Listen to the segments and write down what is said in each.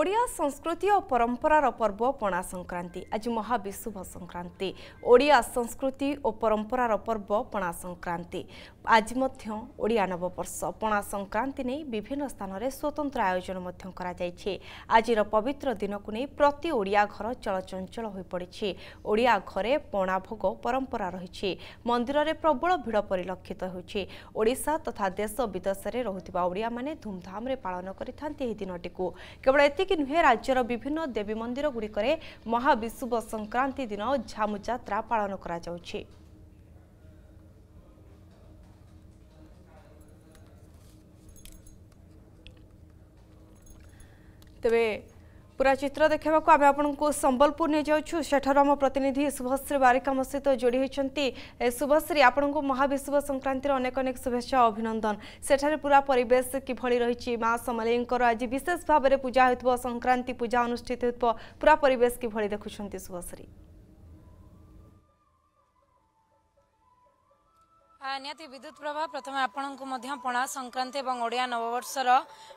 ଓଡ଼ିଆ ସଂସ୍କୃତି ଓ ପରମ୍ପରାର ପର୍ବ ପଣା ସଂକ୍ରାନ୍ତି ଆଜି ମହାବିଶୁଭ ସଂକ୍ରାନ୍ତି ଓଡ଼ିଆ ସଂସ୍କୃତି ଓ ପରମ୍ପରାର ପର୍ବ ପଣା ସଂକ୍ରାନ୍ତି ଆଜି ମଧ୍ୟ ଓଡ଼ିଆ ନବବର୍ଷ ପଣା ସଂକ୍ରାନ୍ତି ନେଇ ବିଭିନ୍ନ ସ୍ଥାନରେ ସ୍ୱତନ୍ତ୍ର ଆୟୋଜନ ମଧ୍ୟ କରାଯାଇଛି ଆଜିର ପବିତ୍ର ଦିନକୁ ନେଇ ପ୍ରତି ଓଡ଼ିଆ ଘର ଚଳଚଞ୍ଚଳ ହୋଇପଡ଼ିଛି ଓଡ଼ିଆ ଘରେ ପଣା ଭୋଗ ପରମ୍ପରା ରହିଛି ମନ୍ଦିରରେ ପ୍ରବଳ ଭିଡ଼ ପରିଲକ୍ଷିତ ହେଉଛି ଓଡ଼ିଶା ତଥା ଦେଶ ବିଦେଶରେ ରହୁଥିବା ଓଡ଼ିଆମାନେ ଧୁମ୍ଧାମ୍ରେ ପାଳନ କରିଥାନ୍ତି ଏହି ଦିନଟିକୁ କେବଳ ଏତେ ସେତିକି ନୁହେଁ ରାଜ୍ୟର ବିଭିନ୍ନ ଦେବୀ ମନ୍ଦିରଗୁଡ଼ିକରେ ମହାବିଶୁବ ସଂକ୍ରାନ୍ତି ଦିନ ଝାମୁଯାତ୍ରା ପାଳନ କରାଯାଉଛି ତେବେ पूरा चित्र देखा आम आपको संबलपुर नहीं जाऊँ सेठार आम प्रतिनिधि शुभश्री बारिका मो सहित जोड़ी होती शुभश्री आपण को महाविश्व संक्रांतिर अनेक अनेक शुभेच्छा अभिनंदन सेठार पूरा परेश कि रही माँ समलेई आज विशेष भाव में पूजा होक्रांति पूजा अनुषित होरा परेश कि देखुं शुभश्री ନିହାତି ବିଦ୍ୟୁତ ପ୍ରଭା ପ୍ରଥମେ ଆପଣଙ୍କୁ ମଧ୍ୟ ପଣା ସଂକ୍ରାନ୍ତି ଏବଂ ଓଡ଼ିଆ ନବବର୍ଷର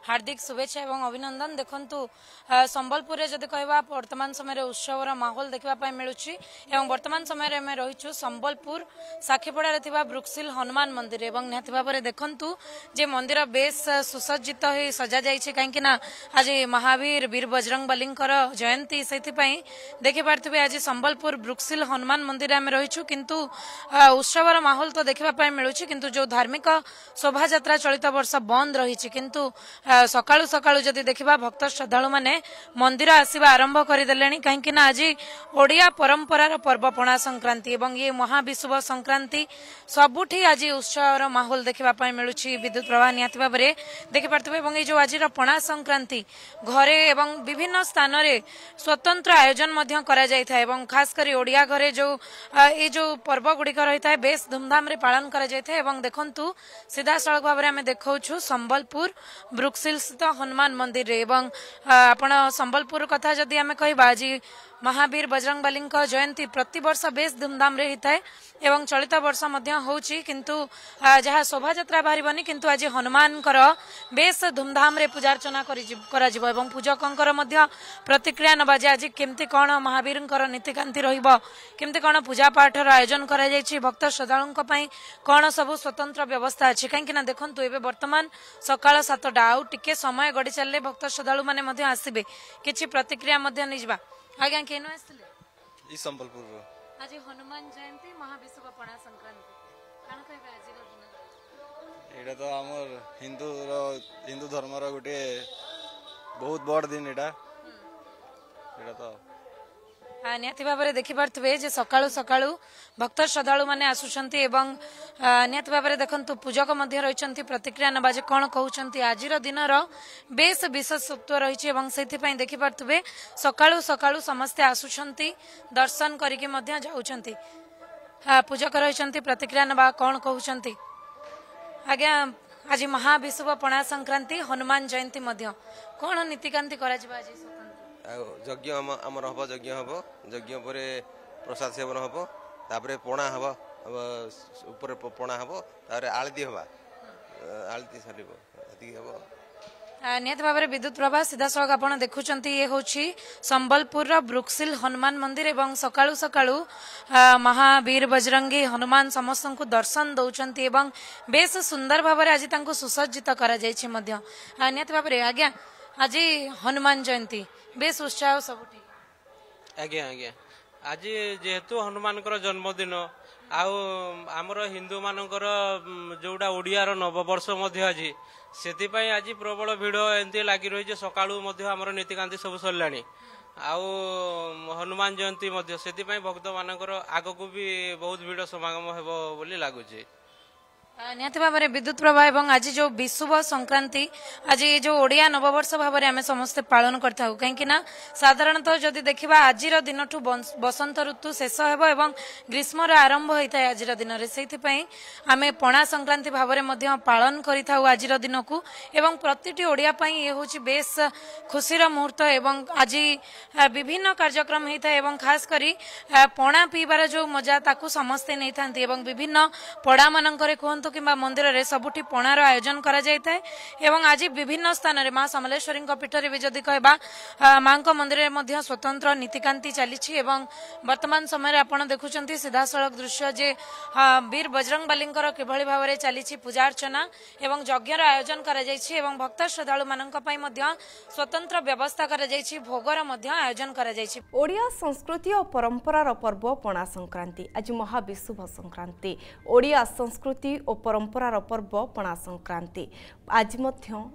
ହାର୍ଦ୍ଦିକ ଶୁଭେଚ୍ଛା ଏବଂ ଅଭିନନ୍ଦନ ଦେଖନ୍ତୁ ସମ୍ବଲପୁରରେ ଯଦି କହିବା ବର୍ତ୍ତମାନ ସମୟରେ ଉତ୍ସବର ମାହୋଲ ଦେଖିବା ପାଇଁ ମିଳୁଛି ଏବଂ ବର୍ତ୍ତମାନ ସମୟରେ ଆମେ ରହିଛୁ ସମ୍ବଲପୁର ସାକ୍ଷୀପଡ଼ାରେ ଥିବା ବ୍ରୁକ୍ସିଲ ହନୁମାନ ମନ୍ଦିର ଏବଂ ନିହାତି ଭାବରେ ଦେଖନ୍ତୁ ଯେ ମନ୍ଦିର ବେଶ ସୁସଜ୍ଜିତ ହୋଇ ସଜାଯାଇଛି କାହିଁକି ନା ଆଜି ମହାବୀର ବୀର ବଜରଙ୍ଗବାଲୀଙ୍କର ଜୟନ୍ତୀ ସେଥିପାଇଁ ଦେଖିପାରୁଥିବେ ଆଜି ସମ୍ବଲପୁର ବ୍ରୁକ୍ସିଲ ହନୁମାନ ମନ୍ଦିରରେ ଆମେ ରହିଛୁ କିନ୍ତୁ ଉତ୍ସବର ମାହୋଲ ତ ଦେଖିବା ପାଇଁ ମିଳୁଛି କିନ୍ତୁ ଯେଉଁ ଧାର୍ମିକ ଶୋଭାଯାତ୍ରା ଚଳିତ ବର୍ଷ ବନ୍ଦ ରହିଛି କିନ୍ତୁ ସକାଳୁ ସକାଳୁ ଯଦି ଦେଖିବା ଭକ୍ତ ଶ୍ରଦ୍ଧାଳୁମାନେ ମନ୍ଦିର ଆସିବା ଆରମ୍ଭ କରିଦେଲେଣି କାହିଁକିନା ଆଜି ଓଡ଼ିଆ ପରମ୍ପରାର ପର୍ବ ପଣା ସଂକ୍ରାନ୍ତି ଏବଂ ଇଏ ମହାବିଶୁଭ ସଂକ୍ରାନ୍ତି ସବୁଠି ଆଜି ଉତ୍ସବର ମାହୋଲ ଦେଖିବା ପାଇଁ ମିଳୁଛି ବିଦ୍ୟୁତ୍ ପ୍ରବାହ ନିହାତି ଭାବରେ ଦେଖିପାରୁଥିବେ ଏବଂ ଏଇ ଯେଉଁ ଆଜିର ପଣା ସଂକ୍ରାନ୍ତି ଘରେ ଏବଂ ବିଭିନ୍ନ ସ୍ଥାନରେ ସ୍ୱତନ୍ତ୍ର ଆୟୋଜନ ମଧ୍ୟ କରାଯାଇଥାଏ ଏବଂ ଖାସ୍ କରି ଓଡ଼ିଆ ଘରେ ଯେଉଁ ଏଇ ଯେଉଁ ପର୍ବଗୁଡ଼ିକ ରହିଥାଏ ବେଶ୍ ଧୁମ୍ଧାମ୍ରେ ପାଳନ ପାଳନ କରାଯାଇଥାଏ ଏବଂ ଦେଖନ୍ତୁ ସିଧାସଳଖ ଭାବରେ ଆମେ ଦେଖାଉଛୁ ସମ୍ବଲପୁର ବ୍ରୁକ୍ସିଲ୍ ସ୍ଥିତ ହନୁମାନ ମନ୍ଦିରରେ ଏବଂ ଆପଣ ସମ୍ବଲପୁର କଥା ଯଦି ଆମେ କହିବା ଆଜି ମହାବୀର ବଜରଙ୍ଗବାଲୀଙ୍କ ଜୟନ୍ତୀ ପ୍ରତିବର୍ଷ ବେଶ୍ ଧୁମ୍ଧାମ୍ରେ ହୋଇଥାଏ ଏବଂ ଚଳିତ ବର୍ଷ ମଧ୍ୟ ହେଉଛି କିନ୍ତୁ ଯାହା ଶୋଭାଯାତ୍ରା ବାହାରିବନି କିନ୍ତୁ ଆଜି ହନୁମାନଙ୍କର ବେଶ୍ ଧୁମ୍ଧାମ୍ରେ ପୂଜାର୍ଚ୍ଚନା କରାଯିବ ଏବଂ ପୂଜକଙ୍କର ମଧ୍ୟ ପ୍ରତିକ୍ରିୟା ନେବା ଯେ ଆଜି କେମିତି କ'ଣ ମହାବୀରଙ୍କର ନୀତିକାନ୍ତି ରହିବ କେମିତି କ'ଣ ପୂଜାପାଠର ଆୟୋଜନ କରାଯାଇଛି ଭକ୍ତ ଶ୍ରଦ୍ଧାଳୁଙ୍କ ପାଇଁ କ'ଣ ସବୁ ସ୍ୱତନ୍ତ୍ର ବ୍ୟବସ୍ଥା ଅଛି କାହିଁକିନା ଦେଖନ୍ତୁ ଏବେ ବର୍ତ୍ତମାନ ସକାଳ ସାତଟା ଆଉ ଟିକେ ସମୟ ଗଡ଼ି ଚାଲିଲେ ଭକ୍ତ ଶ୍ରଦ୍ଧାଳୁମାନେ ମଧ୍ୟ ଆସିବେ କିଛି ପ୍ରତିକ୍ରିୟା ମଧ୍ୟ ନେଇଯିବା ଆଜ୍ଞା କେନ ଆସିଥିଲେ ଇ ସମ୍ବଲପୁରରୁ ଆଜି ହନୁମାନ ଜୟନ୍ତୀ ମହାବିଷୁବ ପଣା ସଂକ୍ରାନ୍ତି କାଣ କହିବେ ଆଜିର ଦିନ ଏଇଟା ତ ଆମର ହିନ୍ଦୁର ହିନ୍ଦୁ ଧର୍ମର ଗୋଟିଏ ବହୁତ ବଡ଼ ଦିନ ଏଇଟା ଏଇଟା ତ ନିହାତି ଭାବରେ ଦେଖିପାରୁଥିବେ ଯେ ସକାଳୁ ସକାଳୁ ଭକ୍ତ ଶ୍ରଦ୍ଧାଳୁମାନେ ଆସୁଛନ୍ତି ଏବଂ ନିହାତି ଭାବରେ ଦେଖନ୍ତୁ ପୂଜକ ମଧ୍ୟ ରହିଛନ୍ତି ପ୍ରତିକ୍ରିୟା ନେବା ଯେ କ'ଣ କହୁଛନ୍ତି ଆଜିର ଦିନର ବେଶ ବିଶେଷତ୍ୱ ରହିଛି ଏବଂ ସେଥିପାଇଁ ଦେଖିପାରୁଥିବେ ସକାଳୁ ସକାଳୁ ସମସ୍ତେ ଆସୁଛନ୍ତି ଦର୍ଶନ କରିକି ମଧ୍ୟ ଯାଉଛନ୍ତି ପୂଜକ ରହିଛନ୍ତି ପ୍ରତିକ୍ରିୟା ନେବା କ'ଣ କହୁଛନ୍ତି ଆଜ୍ଞା ଆଜି ମହାବିଷୁବ ପଣା ସଂକ୍ରାନ୍ତି ହନୁମାନ ଜୟନ୍ତୀ ମଧ୍ୟ କ'ଣ ନୀତିକାନ୍ତି କରାଯିବ ଆଜି ଯଜ୍ଞ ଆମର ହେବ ଯଜ୍ଞ ହେବ ଯଜ୍ଞ ପରେ ପ୍ରସାଦ ସେବନ ହେବ ତାପରେ ପଣା ହେବ ଉପରେ ପଣା ହେବ ତାପରେ ଆଳତି ହେବା ଆଳତି ସରିବ ଏତିକି ହେବ ନିହାତି ଭାବରେ ବିଦ୍ୟୁତ ପ୍ରଭା ସିଧାସଳଖ ଆପଣ ଦେଖୁଛନ୍ତି ଇଏ ହେଉଛି ସମ୍ବଲପୁରର ବୃକ୍ସିଲ ହନୁମାନ ମନ୍ଦିର ଏବଂ ସକାଳୁ ସକାଳୁ ମହାବୀର ବଜରଙ୍ଗୀ ହନୁମାନ ସମସ୍ତଙ୍କୁ ଦର୍ଶନ ଦେଉଛନ୍ତି ଏବଂ ବେଶ ସୁନ୍ଦର ଭାବରେ ଆଜି ତାଙ୍କୁ ସୁସଜିତ କରାଯାଇଛି ମଧ୍ୟ ନିହାତି ଭାବରେ ଆଜ୍ଞା ଆଜି ହନୁମାନ ଜୟନ୍ତୀ ବେଶ ଉତ୍ସାହ ସବୁଠି ଆଜ୍ଞା ଆଜ୍ଞା ଆଜି ଯେହେତୁ ହନୁମାନଙ୍କର ଜନ୍ମଦିନ ଆଉ ଆମର ହିନ୍ଦୁ ମାନଙ୍କର ଯୋଉଟା ଓଡ଼ିଆର ନବବର୍ଷ ମଧ୍ୟ ଅଛି ସେଥିପାଇଁ ଆଜି ପ୍ରବଳ ଭିଡ଼ ଏମିତି ଲାଗି ରହିଛି ସକାଳୁ ମଧ୍ୟ ଆମର ନୀତିକାନ୍ତି ସବୁ ସରିଲାଣି ଆଉ ହନୁମାନ ଜୟନ୍ତୀ ମଧ୍ୟ ସେଥିପାଇଁ ଭକ୍ତମାନଙ୍କର ଆଗକୁ ବି ବହୁତ ଭିଡ଼ ସମାଗମ ହେବ ବୋଲି ଲାଗୁଛି ନିହାତି ଭାବରେ ବିଦ୍ୟୁତ୍ ପ୍ରବାହ ଏବଂ ଆଜି ଯେଉଁ ବିଶୁଭ ସଂକ୍ରାନ୍ତି ଆଜି ଯେଉଁ ଓଡ଼ିଆ ନବବର୍ଷ ଭାବରେ ଆମେ ସମସ୍ତେ ପାଳନ କରିଥାଉ କାହିଁକିନା ସାଧାରଣତଃ ଯଦି ଦେଖିବା ଆଜିର ଦିନଠୁ ବସନ୍ତ ଋତୁ ଶେଷ ହେବ ଏବଂ ଗ୍ରୀଷ୍ମର ଆରମ୍ଭ ହୋଇଥାଏ ଆଜିର ଦିନରେ ସେଇଥିପାଇଁ ଆମେ ପଣା ସଂକ୍ରାନ୍ତି ଭାବରେ ମଧ୍ୟ ପାଳନ କରିଥାଉ ଆଜିର ଦିନକୁ ଏବଂ ପ୍ରତିଟି ଓଡ଼ିଆ ପାଇଁ ଇଏ ହେଉଛି ବେଶ୍ ଖୁସିର ମୁହୂର୍ତ୍ତ ଏବଂ ଆଜି ବିଭିନ୍ନ କାର୍ଯ୍ୟକ୍ରମ ହୋଇଥାଏ ଏବଂ ଖାସ୍ କରି ପଣା ପିଇବାର ଯେଉଁ ମଜା ତାକୁ ସମସ୍ତେ ନେଇଥାନ୍ତି ଏବଂ ବିଭିନ୍ନ ପଡ଼ାମାନଙ୍କରେ କୁହନ୍ତୁ କୁହନ୍ତୁ କିମ୍ବା ମନ୍ଦିରରେ ସବୁଠି ପଣାର ଆୟୋଜନ କରାଯାଇଥାଏ ଏବଂ ଆଜି ବିଭିନ୍ନ ସ୍ଥାନରେ ମା ସମଲେଶ୍ୱରୀଙ୍କ ପୀଠରେ ବି ଯଦି କହିବା ମାଙ୍କ ମନ୍ଦିରରେ ମଧ୍ୟ ସ୍ୱତନ୍ତ୍ର ନୀତିକାନ୍ତି ଚାଲିଛି ଏବଂ ବର୍ତ୍ତମାନ ସମୟରେ ଆପଣ ଦେଖୁଛନ୍ତି ସିଧାସଳଖ ଦୃଶ୍ୟ ଯେ ବୀର ବଜରଙ୍ଗ ବାଲିଙ୍କର କିଭଳି ଭାବରେ ଚାଲିଛି ପୂଜାର୍ଚ୍ଚନା ଏବଂ ଯଜ୍ଞର ଆୟୋଜନ କରାଯାଇଛି ଏବଂ ଭକ୍ତ ଶ୍ରଦ୍ଧାଳୁମାନଙ୍କ ପାଇଁ ମଧ୍ୟ ସ୍ୱତନ୍ତ୍ର ବ୍ୟବସ୍ଥା କରାଯାଇଛି ଭୋଗର ମଧ୍ୟ ଆୟୋଜନ କରାଯାଇଛି ଓଡ଼ିଆ ସଂସ୍କୃତି ଓ ପରମ୍ପରାର ପର୍ବ ପଣା ସଂକ୍ରାନ୍ତି ଆଜି ମହାବିଶୁଭ ସଂକ୍ରାନ୍ତି ଓଡ଼ିଆ ସଂସ୍କୃତି ଓ ପରମ୍ପରାର ପର୍ବ ପଣା ସଂକ୍ରାନ୍ତି ଆଜି ମଧ୍ୟ